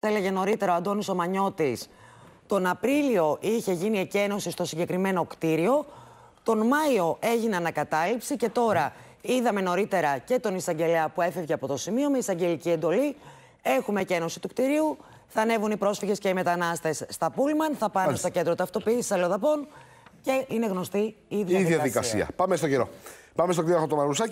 Τα έλεγε νωρίτερα ο Αντώνης Ομανιώτης. Τον Απρίλιο είχε γίνει εκένωση στο συγκεκριμένο κτίριο. Τον Μάιο έγινε ανακατάληψη και τώρα είδαμε νωρίτερα και τον εισαγγελέα που έφευγε από το σημείο με εισαγγελική εντολή. Έχουμε εκένωση του κτιρίου. Θα ανέβουν οι πρόσφυγες και οι μετανάστες στα Πούλμαν, θα πάνε στο κέντρο ταυτοποίησης αλλοδαπών και είναι γνωστή η διαδικασία. Πάμε στο καιρό. Πάμε στον κύριο Χατομαρουσάκη.